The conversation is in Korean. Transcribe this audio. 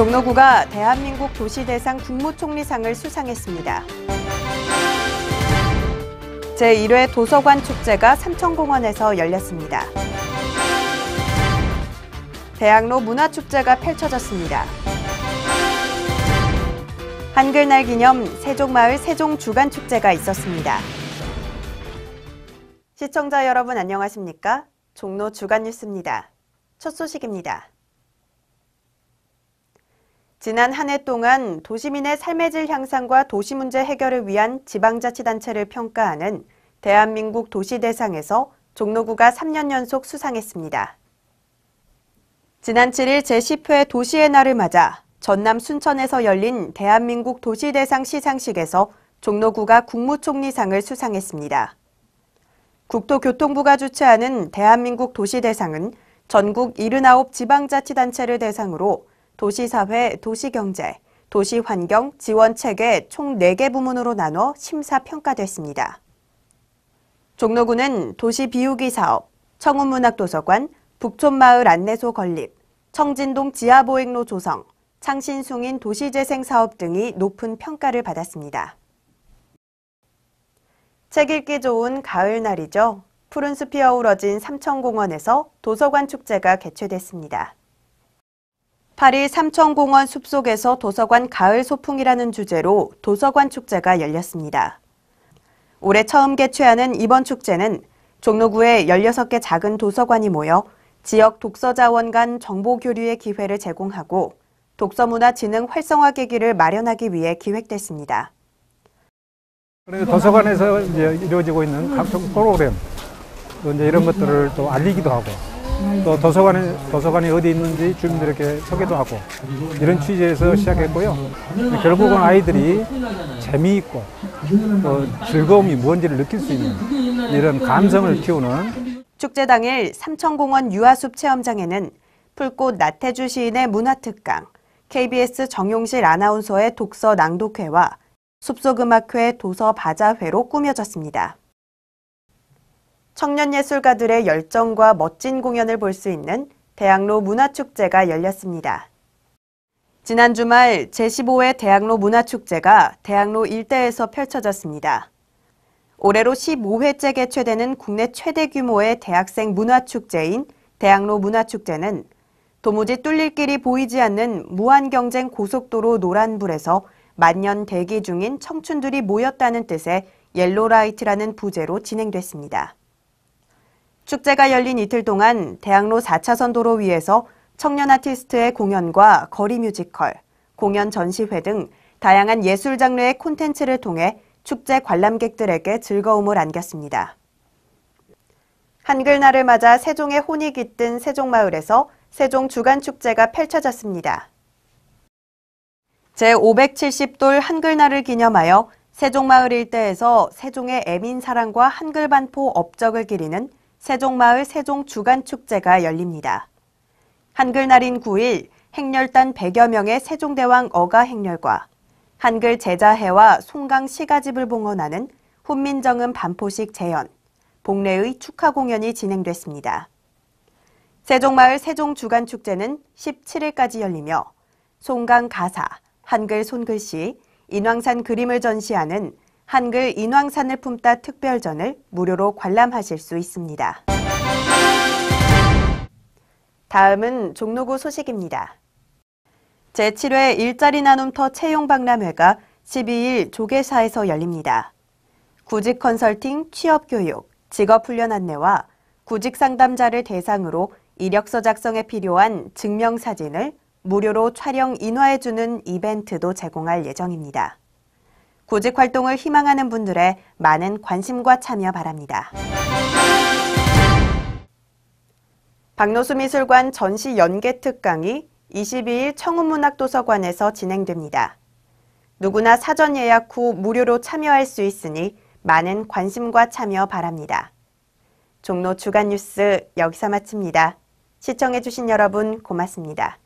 종로구가 대한민국 도시대상 국무총리상을 수상했습니다. 제1회 도서관 축제가 삼천공원에서 열렸습니다. 대학로 문화축제가 펼쳐졌습니다. 한글날 기념 세종마을 세종주간축제가 있었습니다. 시청자 여러분 안녕하십니까? 종로 주간뉴스입니다. 첫 소식입니다. 지난 한 해 동안 도시민의 삶의 질 향상과 도시 문제 해결을 위한 지방자치단체를 평가하는 대한민국 도시대상에서 종로구가 3년 연속 수상했습니다. 지난 7일 제10회 도시의 날을 맞아 전남 순천에서 열린 대한민국 도시대상 시상식에서 종로구가 국무총리상을 수상했습니다. 국토교통부가 주최하는 대한민국 도시대상은 전국 79 지방자치단체를 대상으로 도시사회, 도시경제, 도시환경, 지원체계 총 4개 부문으로 나눠 심사평가됐습니다. 종로구는 도시 비우기 사업, 청운문학도서관, 북촌마을 안내소 건립, 청진동 지하보행로 조성, 창신숭인 도시재생 사업 등이 높은 평가를 받았습니다. 책 읽기 좋은 가을날이죠. 푸른 숲이 어우러진 삼천공원에서 도서관 축제가 개최됐습니다. 8일 삼청공원 숲속에서 도서관 가을 소풍이라는 주제로 도서관 축제가 열렸습니다. 올해 처음 개최하는 이번 축제는 종로구의 16개 작은 도서관이 모여 지역 독서자원 간 정보 교류의 기회를 제공하고 독서문화 진흥 활성화 계기를 마련하기 위해 기획됐습니다. 그리고 도서관에서 이제 이루어지고 있는 각종 프로그램 이제 이런 것들을 또 알리기도 하고 또 도서관에, 도서관이 어디 있는지 주민들에게 소개도 하고 이런 취지에서 시작했고요. 결국은 아이들이 재미있고 또 즐거움이 무언지를 느낄 수 있는 이런 감성을 키우는 축제 당일 삼청공원 유아숲 체험장에는 풀꽃 나태주 시인의 문화특강, KBS 정용실 아나운서의 독서 낭독회와 숲속음악회 도서 바자회로 꾸며졌습니다. 청년 예술가들의 열정과 멋진 공연을 볼 수 있는 대학로 문화축제가 열렸습니다. 지난 주말 제15회 대학로 문화축제가 대학로 일대에서 펼쳐졌습니다. 올해로 15회째 개최되는 국내 최대 규모의 대학생 문화축제인 대학로 문화축제는 도무지 뚫릴 길이 보이지 않는 무한경쟁 고속도로 노란불에서 만년 대기 중인 청춘들이 모였다는 뜻의 옐로라이트라는 부제로 진행됐습니다. 축제가 열린 이틀 동안 대학로 4차선 도로 위에서 청년 아티스트의 공연과 거리 뮤지컬, 공연 전시회 등 다양한 예술 장르의 콘텐츠를 통해 축제 관람객들에게 즐거움을 안겼습니다. 한글날을 맞아 세종의 혼이 깃든 세종마을에서 세종 주간축제가 펼쳐졌습니다. 제570돌 한글날을 기념하여 세종마을 일대에서 세종의 애민사랑과 한글반포 업적을 기리는 세종마을 세종주간축제가 열립니다. 한글날인 9일 행렬단 100여 명의 세종대왕 어가 행렬과 한글 제자회와 송강 시가집을 봉헌하는 훈민정음 반포식 재현, 복례의 축하 공연이 진행됐습니다. 세종마을 세종주간축제는 17일까지 열리며 송강 가사, 한글 손글씨, 인왕산 그림을 전시하는 한글 인왕산을 품다 특별전을 무료로 관람하실 수 있습니다. 다음은 종로구 소식입니다. 제7회 일자리 나눔터 채용 박람회가 12일 조계사에서 열립니다. 구직 컨설팅, 취업 교육, 직업 훈련 안내와 구직 상담자를 대상으로 이력서 작성에 필요한 증명 사진을 무료로 촬영 인화해주는 이벤트도 제공할 예정입니다. 구직 활동을 희망하는 분들의 많은 관심과 참여 바랍니다. 박노수 미술관 전시 연계 특강이 22일 청운문학도서관에서 진행됩니다. 누구나 사전 예약 후 무료로 참여할 수 있으니 많은 관심과 참여 바랍니다. 종로 주간 뉴스 여기서 마칩니다. 시청해주신 여러분 고맙습니다.